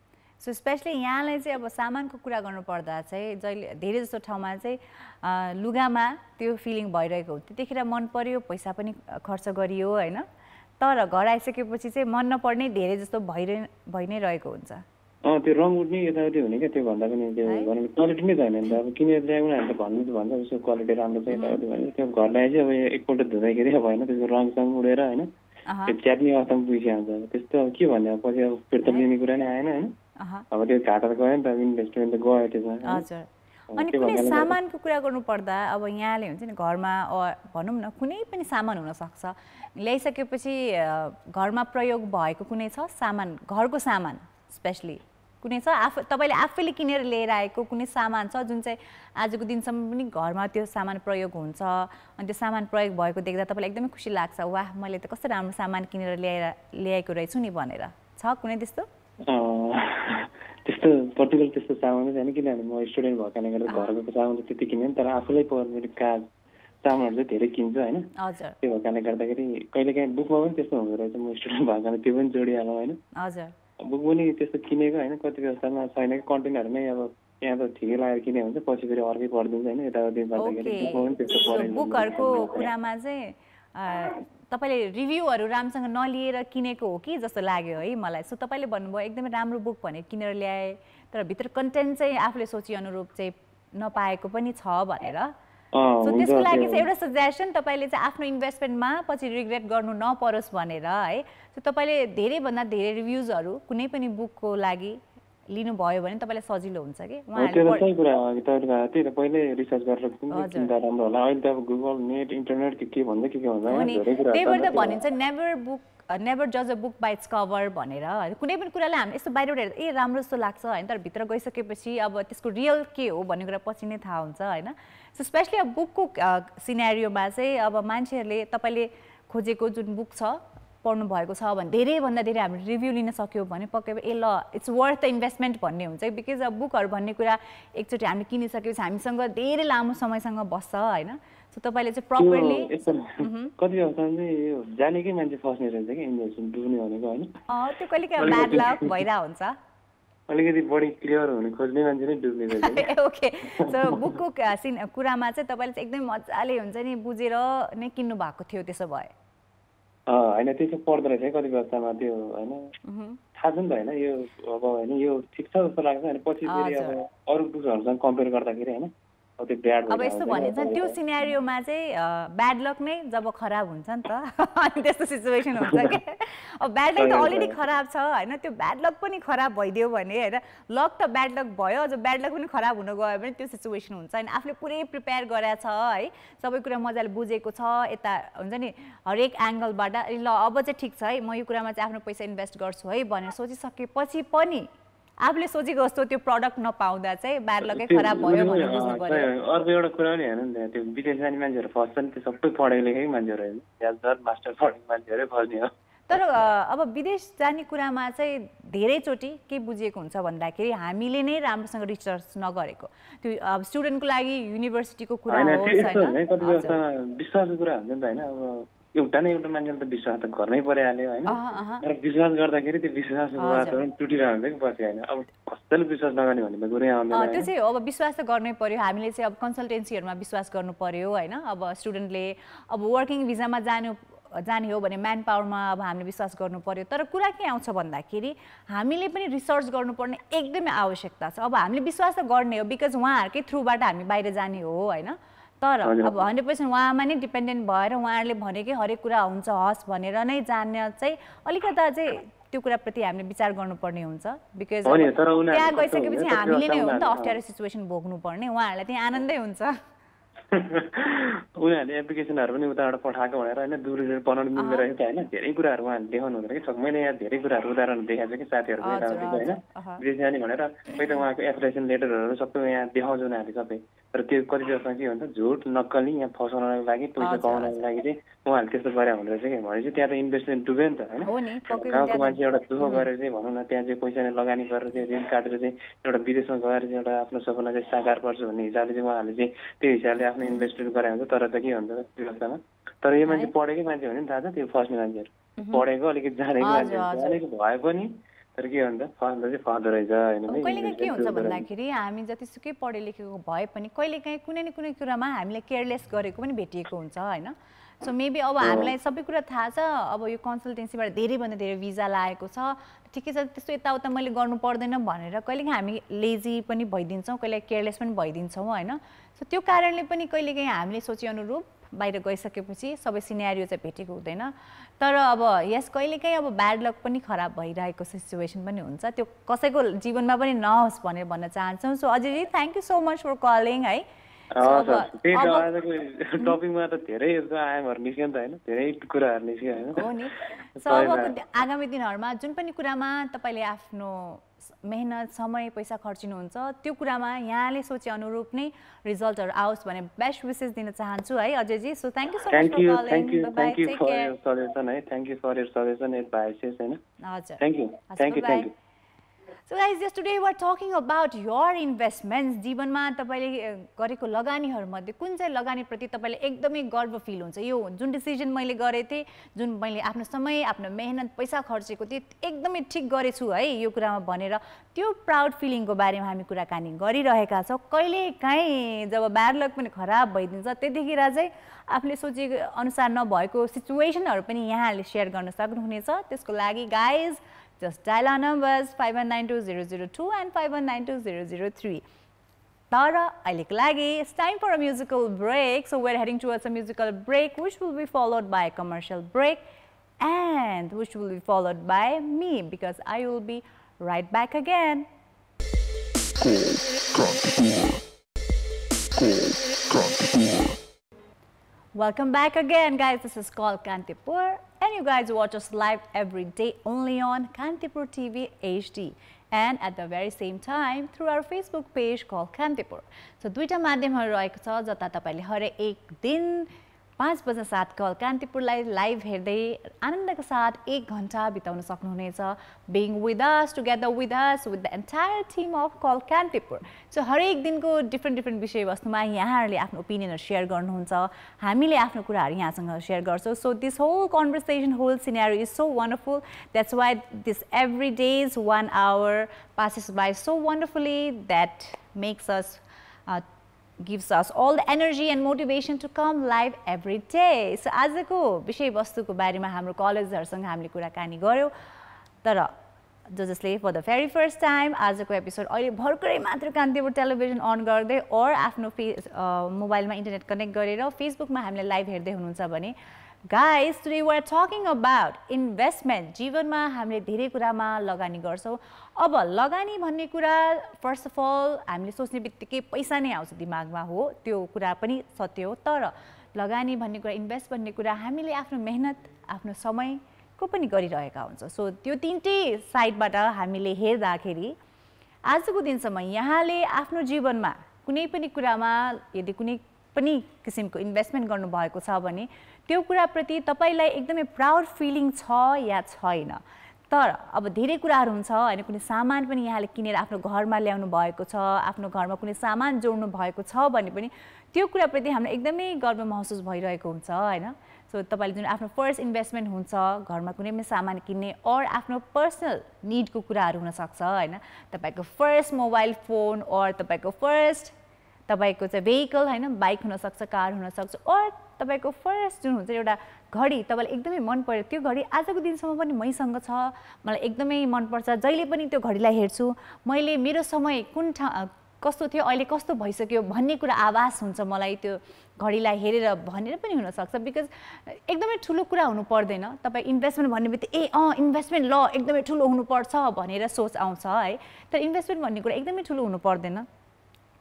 Speaker 2: सो स्पेसली यहाँलाई चाहिँ अब सामानको कुरा गर्नुपर्दा चाहिँ जहिले धेरै जस्तो ठाउँमा चाहिँ लुगामा त्यो फिलिङ भइरहेको हो त्यतिखेर मन पर्यो पैसा पनि खर्च गरियो होइन तर घर आइसकेपछि चाहिँ मन नपर्ने धेरै जस्तो भइरहे भइ नै रहेको हुन्छ
Speaker 3: त्यो रङ उठ्ने यताउति हुने क्या त्यो भन्दा पनि त्यो क्वालिटी नै छैन नि त अब किनेर ल्याएको हामीले भन्नु त भन्छ उसको क्वालिटी राम्रो छ यताउति भने त्यो घर ल्याए चाहिँ अब एकपल्ट धुँदाखेरि अब होइन त्यसको रङसँग उडेर होइन त्यो च्याप्ने पनि पुगिहाल्छ हुन्छ त्यस्तो अब के भन्ने अब पछि अब फिर्ता लिने कुरा नै आएन होइन अब त्यो घाटा गयो नि त इन्भेस्टमेन्ट त गयो
Speaker 2: त्यसमा
Speaker 1: अनि कुनै सामानको
Speaker 2: कुरा गर्नुपर्दा अब यहाँले हुन्छ नि घरमा भनौँ न कुनै पनि सामान हुनसक्छ ल्याइसकेपछि घरमा प्रयोग भएको कुनै छ सामान घरको सामान स्पेसली कुनै छ आफू तपाईँले आफैले किनेर लिएर आएको कुनै सामान छ जुन चाहिँ आजको दिनसम्म पनि घरमा त्यो सामान प्रयोग हुन्छ अनि त्यो सामान प्रयोग भएको देख्दा तपाईँलाई एकदमै खुसी लाग्छ वाह मैले त कस्तो राम्रो सामान किनेर ल्याएर ल्याएको रहेछु नि भनेर छ कुनै त्यस्तो
Speaker 3: त्यस्तो पर्टिकुलर त्यस्तो चामल छैन किनभने म स्टुडेन्ट भएको कारणले गर्दा घरको चामल त्यति किन्दैन तर आफूलाई पर्ने काज चामलहरू चाहिँ धेरै किन्छु होइन
Speaker 2: त्यो भएको
Speaker 3: कारणले गर्दाखेरि कहिले काहीँ बुकमा पनि त्यस्तो हुँदो रहेछ म स्टुडेन्ट भएको कारणले त्यो पनि जोडिहालौँ होइन बुक पनि त्यस्तो किनेको होइन कति व्यवस्थामा छैन कि कन्टेन्टहरूमै अब यहाँ त ठिकै लागेर किने हुन्छ पछि फेरि अर्कै पढिदिन्छ होइन यताउति गर्दाखेरि बुकमा पनि त्यस्तो बुकहरूको कुरामा
Speaker 2: चाहिँ तपाईँले रिभ्यूहरू राम्रोसँग नलिएर किनेको हो कि जस्तो लाग्यो है मलाई सो तपाईँले भन्नुभयो एकदमै राम्रो बुक भनेर किनेर ल्याएँ तर भित्र कन्टेन्ट चाहिँ आफूले अनुरूप चाहिँ नपाएको पनि छ भनेर सो त्यसको लागि चाहिँ एउटा सजेसन तपाईँले चाहिँ आफ्नो इन्भेस्टमेन्टमा पछि रिग्रेट गर्नु नपरोस् भनेर है सो तपाईँले धेरैभन्दा धेरै रिभ्युजहरू कुनै पनि बुकको लागि लिनुभयो भने तपाईँलाई सजिलो हुन्छ कि
Speaker 3: त्यही भएर त भनिन्छ
Speaker 2: नेभर बुक नेभर जज अ बुक इट्स कभर भनेर कुनै पनि कुरालाई हामी यस्तो बाहिरबाट हेर्दा ए राम्रो जस्तो लाग्छ होइन तर भित्र गइसकेपछि अब त्यसको रियल के हो भन्ने कुरा पछि नै थाहा हुन्छ होइन सो स्पेसली अब बुकको सिनेरियोमा चाहिँ अब मान्छेहरूले तपाईँले खोजेको जुन बुक छ पढ्नु भएको छ भने धेरैभन्दा धेरै हामीले रिभ्यू लिन सक्यौँ भने पक्कै ए ल इट्स वर्थ द इन्भेस्टमेन्ट भन्ने हुन्छ बिकज अब बुकहरू भन्ने कुरा एकचोटि हामीले किनिसकेपछि हामीसँग धेरै लामो समयसँग बस्छ होइन सो तपाईँले चाहिँ प्रपरली
Speaker 3: कति जानेकै मान्छे फस्ने रहेछ कि इन्भेस्टमेन्ट डुब्ने भनेको होइन
Speaker 2: त्यो कहिले काहीँ ब्याड लक भइरहेको हुन्छ
Speaker 3: अलिकति बढी क्लियर हुने खोज्ने मान्छे नै डुब्ने
Speaker 2: ओके सो बुकको कुरामा चाहिँ तपाईँले चाहिँ एकदमै मजाले हुन्छ नि बुझेर नै किन्नु भएको थियो त्यसो भए
Speaker 3: होइन त्यो चाहिँ पर्दो रहेछ है कति व्यवस्थामा त्यो होइन थाहा छ नि त होइन यो अब होइन यो ठिक छ जस्तो लाग्छ होइन पछि फेरि अब अरू टुरहरूसँग कम्पेयर गर्दाखेरि होइन अब यस्तो भनिन्छ त्यो
Speaker 2: सिनेरियोमा चाहिँ ब्याड लक नै जब खराब हुन्छ नि त अनि त्यस्तो सिचुएसन हुन्छ कि अब ब्याड लक त अलरेडी खराब छ होइन त्यो ब्याड लक पनि खराब भइदियो भने होइन लक त ब्याड लक भयो अझ ब्याड लक पनि खराब हुन गयो भने त्यो सिचुएसन हुन्छ अनि आफूले पुरै प्रिपेयर गराएको छ है सबै कुरा मजाले बुझेको छ यता हुन्छ नि हरेक एङ्गलबाट ल अब चाहिँ ठिक छ है म यो कुरामा चाहिँ आफ्नो पैसा इन्भेस्ट गर्छु है भनेर सोचिसकेपछि पनि आफूले सोचेको जस्तो त्यो प्रडक्ट नपाउँदा चाहिँ लगै खराब भयो भनेर
Speaker 3: अर्को एउटा कुरा पनि हेर्नु नि त्यो विदेश जाने मान्छेहरू फस्छन् त्यो सबै पढाइ लेखेकै मान्छेहरू ज्यादातर मास्टर पढेको मान्छेहरू फस्ने हो
Speaker 2: तर अब विदेश जाने कुरामा चाहिँ धेरैचोटि के बुझिएको हुन्छ भन्दाखेरि हामीले नै राम्रोसँग रिसर्च नगरेको त्यो अब स्टुडेन्टको लागि युनिभर्सिटीको कुरा विश्वासको
Speaker 3: कुरा हुन्छ नि त होइन अब एउटा न एउटा मान्छेले त विश्वास त गर्नै परिहाल्यो होइन तर विश्वास गर्दाखेरि त्यो विश्वास वातावरण टुटिरहन्छ कि पछि होइन अब कसैले विश्वास नगर्ने भन्ने त कुरै आउँदैन त्यो चाहिँ
Speaker 2: अब विश्वास त गर्नै पर्यो हामीले चाहिँ अब कन्सल्टेन्सीहरूमा विश्वास गर्नु पर्यो होइन अब स्टुडेन्टले अब वर्किङ भिजामा जानु जाने हो भने म्यान पावरमा अब हामीले विश्वास गर्नु पर्यो तर कुरा के आउँछ भन्दाखेरि हामीले पनि रिसर्च गर्नुपर्ने एकदमै आवश्यकता छ अब हामीले विश्वास त गर्ने हो बिकज उहाँहरूकै थ्रुबाट हामी बाहिर जाने हो होइन तर अब हन्ड्रेड पर्सेन्ट उहाँमा नै डिपेन्डेन्ट भएर उहाँहरूले भनेकै हरेक कुरा हुन्छ हस् भनेर नै जान्ने चाहिँ अलिकता चाहिँ त्यो कुराप्रति हामीले विचार गर्नुपर्ने हुन्छ बिकज त्यहाँ गइसकेपछि हामीले नै हो नि त अप्ठ्यारो सिचुएसन भोग्नुपर्ने उहाँहरूलाई त्यहाँ आनन्दै हुन्छ उनीहरूले
Speaker 3: एप्लिकेसनहरू पनि उताबाट पठाएको भनेर होइन दुरी बनाउनु मिल्दो रहेछ होइन धेरै कुराहरू उहाँले देखाउनु हुँदो रहेछ मैले यहाँ धेरै कुराहरू उदाहरण देखाएको छु कि साथीहरूको होइन विदेश जाने भनेर पहिला उहाँको एप्लिकेसन लेटरहरू सबै यहाँ देखाउँछ उनीहरूले सबै तर त्यो कति जसमा के हुन्छ झुट नक्कली यहाँ फसाउनको लागि पैसा कमाउनको लागि चाहिँ उहाँहरूले त्यस्तो गरे हुँदो रहेछ कि भनेपछि त्यहाँ त इन्भेस्टमेन्ट डुब्यो नि
Speaker 2: त होइन गाउँको मान्छे
Speaker 3: एउटा दुःख गरेर चाहिँ भनौँ न त्यहाँ चाहिँ पैसा लगानी गरेर चाहिँ ऋण काटेर चाहिँ एउटा विदेशमा गएर चाहिँ एउटा आफ्नो सपना चाहिँ साकार पर्छ भन्ने हिसाबले चाहिँ उहाँहरूले चाहिँ त्यो हिसाबले आफ्नो इन्भेस्टहरू गराएको हुन्छ तर त के हुन्छ व्यवस्थामा तर यो मान्छे पढेकै मान्छे हो नि थाहा छ त्यो फर्स्टमा मान्छेहरू पढेको अलिकति जानेको मान्छे जानेको भए पनि तर के चाहिँ के हुन्छ भन्दाखेरि
Speaker 2: हामी जतिसुकै पढे लेखेको भए पनि कहिलेकाहीँ कुनै न कुनै कुरामा हामीले केयरलेस गरेको पनि भेटिएको हुन्छ होइन सो मेबी अब हामीलाई सबै कुरा थाहा छ अब यो कन्सल्टेन्सीबाट धेरैभन्दा धेरै भिजा लागेको छ ठिकै छ त्यस्तो यताउता मैले गर्नु पर्दैन भनेर कहिलेकाहीँ हामी लेजी पनि भइदिन्छौँ कहिले केयरलेस पनि भइदिन्छौँ होइन सो त्यो कारणले पनि कहिलेकाहीँ हामीले सोचे अनुरूप बाहिर गइसकेपछि सबै सिनेरियो चाहिँ भेटेको हुँदैन तर अब यस कहिलेकाहीँ अब ब्याड लक पनि खराब भइरहेको सिचुएसन पनि हुन्छ त्यो कसैको जीवनमा पनि नहोस् भनेर भन्न चाहन्छौँ सो अझै thank you so much for calling है टपिकमा
Speaker 3: त धेरै आयामहरू निस्क्यो नि त होइन धेरै कुराहरू निस्क्यो
Speaker 2: होइन आगामी दिनहरूमा जुन पनि कुरामा तपाईँले आफ्नो मेहनत समय पैसा खर्चिनुहुन्छ त्यो कुरामा यहाँले सोचे अनुरूप नै रिजल्टहरू आओस् भने बेस्ट विसेस दिन चाहन्छु है Ajayji so thank you so much thank you thank you for your
Speaker 3: suggestion है thank you for your suggestion advices हैन
Speaker 2: हजुर thank you thank you thank you so guys just today we're talking about your investments जीवनमा तपाईँले गरेको लगानीहरूमध्ये कुन चाहिँ लगानीप्रति तपाईँले एकदमै गर्व फिल हुन्छ यो जुन डिसिजन मैले गरेको थिएँ जुन मैले आफ्नो समय आफ्नो मेहनत पैसा खर्चेको थिएँ एकदमै ठिक गरेछु है यो कुरामा भनेर त्यो प्राउड फिलिङको बारेमा हामी कुराकानी गरिरहेका छौँ कहिलेकाहीँ जब ब्यारलक पनि खराब भइदिन्छ त्यतिखेर चाहिँ आफूले सोचे अनुसार नभएको सिचुएसनहरू पनि यहाँहरूले सेयर गर्न सक्नुहुनेछ त्यसको लागि guys Just dial our numbers 5192002 and 5192003. Tara Alik Lagi. It's time for a musical break. So we're heading towards a musical break which will be followed by a commercial break and which will be followed by me because I will be right back again. Welcome back again guys. This is Call Kantipur and you guys watch us live every day only on Kantipur TV HD and at the very same time through our Facebook page called Kantipur. So, दुईटा माध्यमहरू रहेको छ जता तपाईँले हरेक एक दिन पाँच बजे बजा कल कान्तिपुरलाई लाइभ हेर्दै आनन्दको साथ एक घन्टा बिताउन सक्नुहुनेछ being with us together with us with the entire team of call Kantipur so हरेक दिनको डिफ्रेन्ट डिफ्रेन्ट विषयवस्तुमा यहाँहरूले आफ्नो ओपिनियनहरू सेयर गर्नुहुन्छ हामीले आफ्नो कुराहरू यहाँसँग सेयर गर्छौँ so this whole conversation whole scenery is so wonderful that's why this every days one hour passes by so wonderfully that makes us gives us all the energy and motivation to come live every day so आजको विषयवस्तुको बारेमा हाम्रो कलेजहरूसँग हामीले कुराकानी गऱ्यौँ तर जो जसले for the very first time आजको एपिसोड अहिले भर्खरै मात्र कान्तिपुर टेलिभिजन अन गर्दै अर आफ्नो फे मोबाइलमा इन्टरनेट कनेक्ट गरेर फेसबुकमा हामीलाई लाइभ हेर्दै हुनुहुन्छ भने guys today we're talking about investment जीवनमा हामीले धेरै कुरामा लगानी गर्छौँ अब लगानी भन्ने कुरा फर्स्ट अफ अल हामीले सोच्ने बित्तिकै पैसा नै आउँछ दिमागमा हो त्यो कुरा पनि सत्य हो तर लगानी भन्ने कुरा इन्भेस्ट भन्ने कुरा हामीले आफ्नो मेहनत आफ्नो समयको पनि गरिरहेका हुन्छौँ सो त्यो तिनटै साइडबाट हामीले हेर्दाखेरि आजको दिनसम्म यहाँले आफ्नो जीवनमा कुनै पनि कुरामा यदि कुनै पनि किसिमको इन्भेस्टमेन्ट गर्नुभएको छ भने त्यो कुराप्रति तपाईँलाई एकदमै प्राउड फिलिङ छ या छैन तर अब धेरै कुराहरू हुन्छ होइन कुनै सामान पनि यहाँले किनेर आफ्नो घरमा ल्याउनु भएको छ आफ्नो घरमा कुनै सामान जोड्नु भएको छ भने पनि त्यो कुराप्रति हामीलाई एकदमै गर्व महसुस भइरहेको हुन्छ होइन सो तपाईँले जुन आफ्नो फर्स्ट इन्भेस्टमेन्ट हुन्छ घरमा कुनै पनि सामान किन्ने अर आफ्नो पर्सनल निडको कुराहरू हुनसक्छ होइन तपाईँको फर्स्ट मोबाइल फोन अर तपाईँको फर्स्ट तपाईँको चाहिँ भेहिकल होइन बाइक हुनसक्छ कार हुनसक्छ अर तपाईँको फर्स्ट जुन हुन्छ एउटा घडी तपाईँलाई एकदमै मन पऱ्यो त्यो घडी आजको दिनसम्म पनि मैसँग छ मलाई एकदमै मनपर्छ जहिले पनि त्यो घडीलाई हेर्छु मैले मेरो समय कुन ठाउँ कस्तो थियो अहिले कस्तो भइसक्यो भन्ने कुरा आभास हुन्छ मलाई त्यो घडीलाई हेरेर भनेर पनि हुनसक्छ बिकज एकदमै ठुलो कुरा हुनु पर्दैन तपाईँ इन्भेस्टमेन्ट भन्ने बित्तिकै ए अँ इन्भेस्टमेन्ट ल एकदमै ठुलो हुनुपर्छ भनेर सोच आउँछ है तर इन्भेस्टमेन्ट भन्ने कुरा एकदमै ठुलो हुनु पर्दैन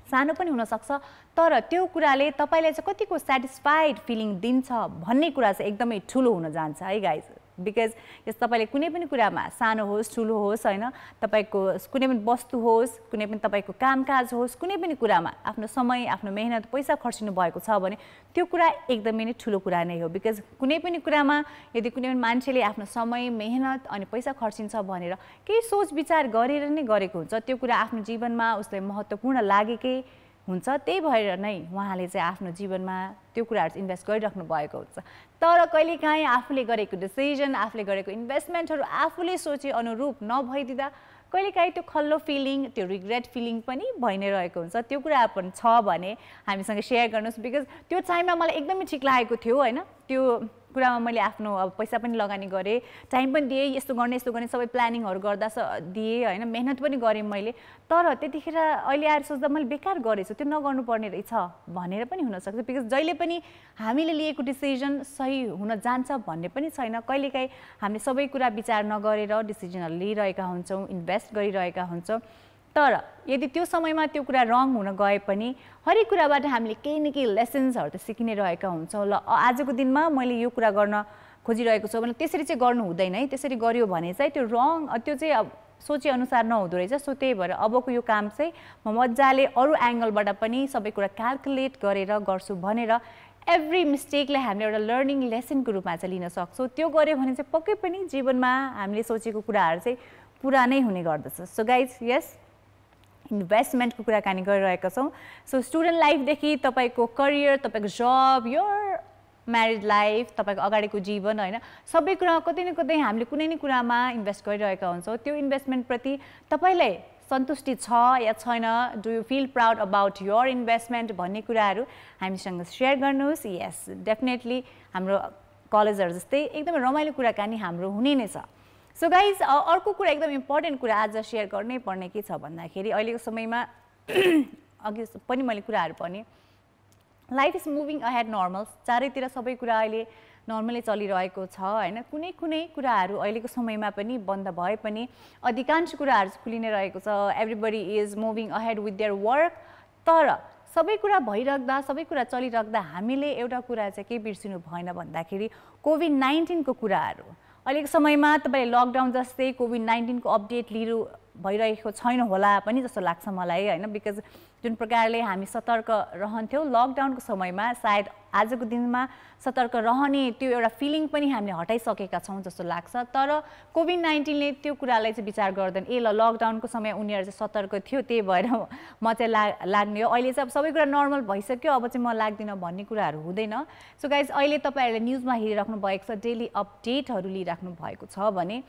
Speaker 2: सानो पनि हुनसक्छ तर त्यो कुराले तपाईँलाई चाहिँ कतिको सेटिस्फाइड फिलिङ दिन्छ भन्ने कुरा चाहिँ एकदमै ठुलो हुन जान्छ है गाई बिकज यस तपाईँले कुनै पनि कुरामा सानो होस् ठुलो होस् होइन तपाईँको कुनै पनि वस्तु होस् कुनै पनि तपाईँको कामकाज होस् कुनै पनि कुरामा आफ्नो समय आफ्नो मेहनत पैसा खर्चिनु भएको छ भने त्यो कुरा एकदमै नै ठुलो कुरा नै हो बिकज कुनै पनि कुरामा यदि कुनै पनि मान्छेले आफ्नो समय मेहनत अनि पैसा खर्चिन्छ भनेर केही सोच विचार गरेर नै गरेको हुन्छ त्यो कुरा आफ्नो जीवनमा उसलाई महत्त्वपूर्ण लागेकै हुन्छ त्यही भएर नै उहाँले चाहिँ आफ्नो जीवनमा त्यो कुराहरू इन्भेस्ट गरिराख्नु भएको हुन्छ तर कहिलेकाहीँ आफूले गरेको डिसिजन आफूले गरेको इन्भेस्टमेन्टहरू आफूले सोचे अनुरूप नभइदिँदा कहिलेकाहीँ त्यो खल्लो फिलिङ त्यो रिग्रेट फिलिङ पनि भइ नै रहेको हुन्छ त्यो कुरा पनि छ भने हामीसँग सेयर गर्नुहोस् बिकज त्यो टाइममा मलाई एकदमै ठिक लागेको थियो होइन त्यो कुरामा मैले आफ्नो अब पैसा पनि लगानी गरेँ टाइम पनि दिएँ यस्तो गर्ने यस्तो गर्ने सबै प्लानिङहरू गर्दा दिएँ होइन मेहनत पनि गरेँ मैले तर त्यतिखेर अहिले आएर सोच्दा मैले बेकार गरेछु त्यो नगर्नुपर्ने रहेछ भनेर पनि हुनसक्छ बिकज जहिले पनि हामीले लिएको डिसिजन सही हुन जान्छ भन्ने पनि छैन कहिलेकाहीँ हामीले सबै कुरा विचार नगरेर डिसिजनहरू लिइरहेका हुन्छौँ इन्भेस्ट गरिरहेका हुन्छौँ तर यदि त्यो समयमा त्यो कुरा रङ हुन गए पनि हरेक कुराबाट हामीले केही न केही लेसन्सहरू त सिक्ने रहेका हुन्छौँ ल आजको दिनमा मैले यो कुरा गर्न खोजिरहेको छु भने त्यसरी चाहिँ गर्नु हुँदैन है त्यसरी गऱ्यो भने चाहिँ त्यो रङ त्यो चाहिँ अब सोचेअनुसार नहुँदो रहेछ सो त्यही भएर अबको यो काम चाहिँ म मजाले अरू एङ्गलबाट पनि सबै कुरा क्यालकुलेट गरेर गर्छु भनेर एभ्री मिस्टेकलाई हामीले एउटा लर्निङ लेसनको रूपमा चाहिँ लिन सक्छौँ त्यो गऱ्यो भने चाहिँ पक्कै पनि जीवनमा हामीले सोचेको कुराहरू चाहिँ पुरा नै हुने गर्दछ सो गाइज यस इन्भेस्टमेन्टको कुराकानी गरिरहेका छौँ सो स्टुडेन्ट लाइफदेखि तपाईँको करियर तपाईँको जब यो म्यारिड लाइफ तपाईँको अगाडिको जीवन होइन सबै कुरा कतै न कतै हामीले कुनै न कुरामा इन्भेस्ट गरिरहेका हुन्छौँ त्यो इन्भेस्टमेन्टप्रति तपाईँलाई सन्तुष्टि छ या छैन do you feel proud about your investment भन्ने कुराहरू हामीसँग सेयर गर्नुहोस् यस डेफिनेटली हाम्रो कलेजहरू जस्तै एकदमै रमाइलो कुराकानी हाम्रो हुने नै छ सो गाइज अर्को कुरा एकदम इम्पोर्टेन्ट कुरा आज सेयर गर्नै पर्ने के छ भन्दाखेरि अहिलेको समयमा अघि पनि मैले कुराहरू भने life is moving ahead normals चारैतिर सबै कुरा अहिले नर्मली चलिरहेको छ होइन कुनै कुनै कुराहरू अहिलेको समयमा पनि बन्द भए पनि अधिकांश कुराहरू खुलिने रहेको छ everybody is moving ahead with their work तर सबै कुरा भइराख्दा सबै कुरा चलिराख्दा हामीले एउटा कुरा चाहिँ के बिर्सिनु भएन भन्दाखेरि कोभिड नाइन्टिनको कुराहरू अहिलेको समयमा तपाईँले लकडाउन जस्तै कोभिड नाइन्टिनको अपडेट लिनु भइरहेको छैन होला पनि जस्तो लाग्छ मलाई होइन बिकज जुन प्रकारले हामी सतर्क रहन्थ्यौँ लकडाउनको समयमा सायद आजको दिनमा सतर्क रहने त्यो एउटा फिलिङ पनि हामीले हटाइसकेका छौँ जस्तो लाग्छ तर कोभिड नाइन्टिनले त्यो कुरालाई चाहिँ विचार गर्दैन ए ल लकडाउनको समय उनीहरू चाहिँ सतर्क थियो त्यही भएर म चाहिँ ला लाग्ने हो अहिले चाहिँ अब सबै कुरा नर्मल भइसक्यो अब चाहिँ म लाग्दिनँ भन्ने कुराहरू हुँदैन सो गाइज अहिले तपाईँहरूले न्युजमा हेरिराख्नु भएको छ डेली अपडेटहरू लिइराख्नु भएको छ भने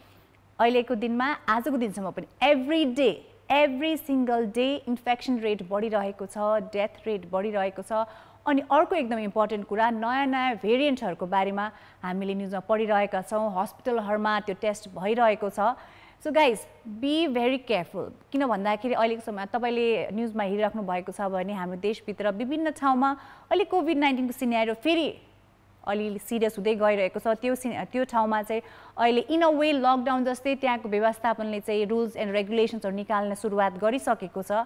Speaker 2: अहिलेको दिनमा आजको दिनसम्म पनि every day every single day infection rate बढिरहेको छ डेथ रेट बढिरहेको छ अनि अर्को एकदम इम्पोर्टेन्ट कुरा नयाँ नयाँ भेरिएन्टहरूको बारेमा हामीले न्युजमा पढिरहेका छौँ हस्पिटलहरूमा त्यो टेस्ट भइरहेको छ so guys be very careful किन भन्दाखेरि अहिलेको समयमा तपाईँले न्युजमा हेरिराख्नु भएको छ भने हाम्रो देशभित्र विभिन्न ठाउँमा अहिले कोभिड नाइन्टिनको सिनेरियो फेरि अलिअलि सिरियस हुँदै गइरहेको छ त्यो त्यो ठाउँमा चाहिँ अहिले इन अ वे लकडाउन जस्तै त्यहाँको व्यवस्थापनले चाहिँ रुल्स एन्ड रेगुलेसन्सहरू निकाल्न सुरुवात गरिसकेको छ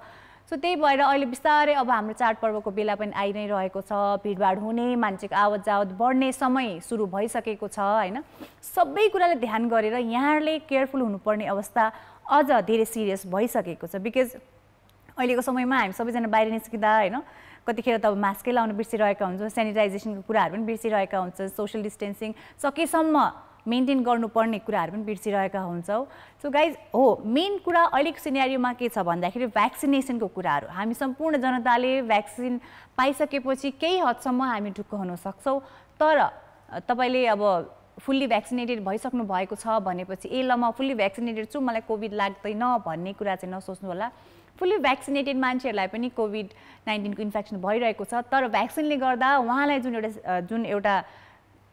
Speaker 2: सो त्यही भएर अहिले बिस्तारै अब हाम्रो चाडपर्वको बेला पनि आइ नै रहेको छ भिडभाड हुने मान्छेको आवत जावत बढ्ने समय सुरु भइसकेको छ होइन सबै कुराले ध्यान गरेर यहाँहरूले केयरफुल हुनुपर्ने अवस्था अझ धेरै सिरियस भइसकेको छ बिकज अहिलेको समयमा हामी सबैजना बाहिर निस्किँदा होइन कतिखेर त अब मास्कै लाउनु बिर्सिरहेका हुन्छौँ सेनिटाइजेसनको कुराहरू पनि बिर्सिरहेका हुन्छ सोसियल डिस्टेन्सिङ सकेसम्म मेन्टेन गर्नुपर्ने कुराहरू पनि बिर्सिरहेका हुन्छौँ सो गाइज हो मेन कुरा अहिलेको सिनेरियोमा के छ भन्दाखेरि भ्याक्सिनेसनको कुराहरू हामी सम्पूर्ण जनताले भ्याक्सिन पाइसकेपछि केही हदसम्म हामी ढुक्क हुन सक्छौँ तर तपाईँले अब फुल्ली भ्याक्सिनेटेड भइसक्नु भएको छ भनेपछि ए ल म फुल्ली भ्याक्सिनेटेड छु मलाई कोभिड लाग्दैन भन्ने कुरा चाहिँ नसोच्नु होला फुल्ली भ्याक्सिनेटेड मान्छेहरूलाई पनि कोभिड नाइन्टिनको इन्फेक्सन भइरहेको छ तर भ्याक्सिनले गर्दा उहाँलाई जुन एउटा जुन एउटा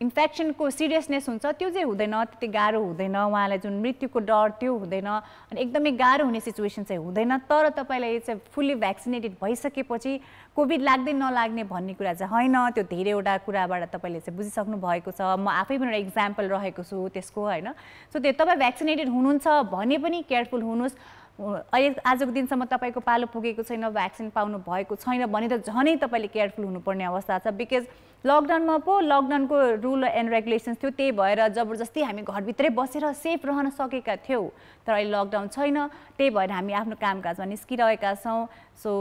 Speaker 2: इन्फेक्सनको सिरियसनेस हुन्छ त्यो चाहिँ हुँदैन त्यति गाह्रो हुँदैन उहाँलाई जुन मृत्युको डर त्यो हुँदैन अनि एकदमै गाह्रो हुने सिचुएसन चाहिँ हुँदैन तर तपाईँलाई चाहिँ फुल्ली भ्याक्सिनेटेड भइसकेपछि कोभिड लाग्दै नलाग्ने भन्ने कुरा चाहिँ होइन त्यो धेरैवटा कुराबाट तपाईँले चाहिँ बुझिसक्नु भएको छ म आफै पनि एउटा इक्जाम्पल रहेको छु त्यसको होइन सो त्यो तपाईँ भ्याक्सिनेटेड हुनुहुन्छ भने पनि केयरफुल हुनुहोस् अहिले आजको दिनसम्म तपाईँको पालो पुगेको छैन भ्याक्सिन पाउनु भएको छैन भने त झनै तपाईँले केयरफुल हुनुपर्ने अवस्था छ बिकज लकडाउनमा पो लकडाउनको रुल एन्ड रेगुलेसन्स थियो त्यही भएर जबरजस्ती हामी घरभित्रै बसेर सेफ रहन सकेका थियौँ तर अहिले लकडाउन छैन त्यही भएर हामी आफ्नो कामकाजमा निस्किरहेका छौँ सो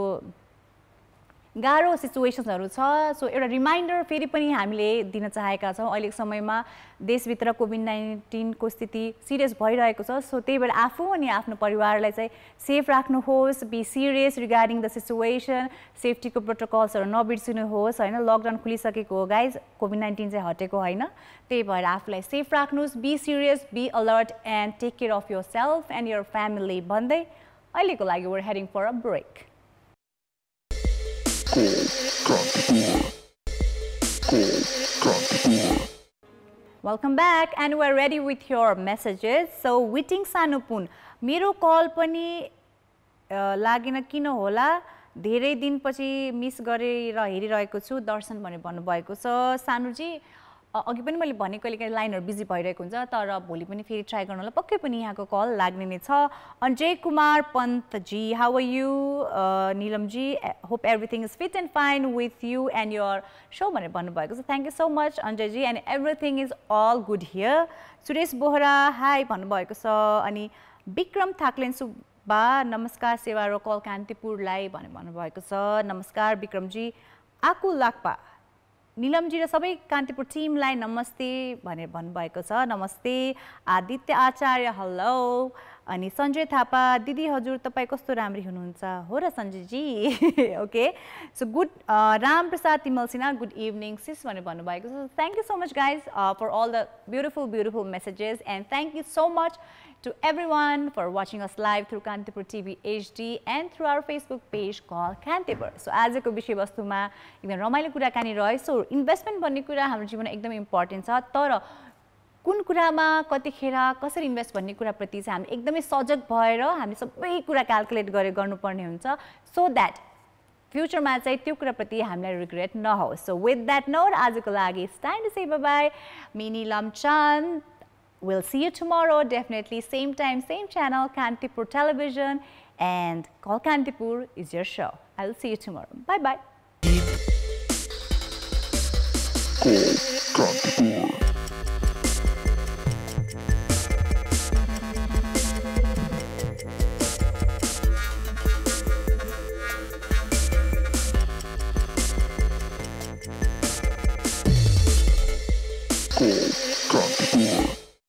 Speaker 2: गाह्रो सिचुएसन्सहरू छ सो एउटा रिमाइन्डर फेरि पनि हामीले दिन चाहेका छौँ अहिलेको समयमा देशभित्र कोभिड नाइन्टिनको स्थिति सिरियस भइरहेको छ सो त्यही भएर आफू अनि आफ्नो परिवारलाई चाहिँ सेफ राख्नुहोस् be serious regarding the situation सेफ्टीको प्रोटोकल्सहरू नबिर्सिनुहोस् होइन लकडाउन खुलिसकेको हो गाइज कोभिड नाइन्टिन चाहिँ हटेको होइन त्यही भएर आफूलाई सेफ राख्नुहोस् be serious be alert and take care of yourself and your family भन्दै अहिलेको लागि we're heading for a break welcome back and we're ready with your messages so waiting पुन मेरो कल पनि लागेन किन होला धेरै दिनपछि मिस गरेर हेरिरहेको छु दर्शन भनेर भन्नुभएको छ सानुजी अघि पनि मैले भने कहिले काहीँ लाइनहरू बिजी भइरहेको हुन्छ तर भोलि पनि फेरि ट्राई गर्नु होला पक्कै पनि यहाँको कल लाग्ने नै छ Anjay Kumar Pantji how are you Nilamji hope everything is fit and fine with you and your so भनेर भन्नुभएको छ thank you so much Anjayji and everything is all good here Suresh Bohara hi भन्नुभएको छ अनि विक्रम थाक्लेन सुब्बा नमस्कार सेवा रोकल कान्तिपुरलाई भनेर भन्नुभएको छ नमस्कार विक्रमजी आकु लाक्पा निलमजी र सबै कान्तिपुर टिमलाई नमस्ते भनेर भन्नुभएको छ नमस्ते आदित्य आचार्य हेलो अनि सञ्जय थापा दिदी हजुर तपाईँ कस्तो राम्री हुनुहुन्छ हो र Sanjayji okay so good uh, Ramprasad Timal Sinha good evening sis भनेर भन्नुभएको छ thank you so much guys for all the beautiful beautiful messages and thank you so much to everyone for watching us live through Kantipur TV HD and through our Facebook page called Kantipur. So आजको विषयवस्तुमा एकदम रमाइलो कुराकानी रह्यो so investment भन्ने कुरा हाम्रो जीवनमा Egdom इम्पोर्टेन्ट छ तर कुन कुरामा कतिखेर कसरी इन्भेस्ट भन्ने कुराप्रति चाहिँ हामी एकदमै सजग भएर हामी सबै कुरा क्यालकुलेट गरेर गर्नुपर्ने हुन्छ सो द्याट फ्युचरमा चाहिँ त्यो कुराप्रति हामीलाई रिग्रेट नहोस् सो विथ द्याट नोट आजको लागि it's time to say bye Mini Lamchand We'll see you tomorrow, definitely same time, same channel, Kantipur Television and Call Kantipur is your show. I will see you tomorrow. Bye-bye. Call
Speaker 1: Kantipur.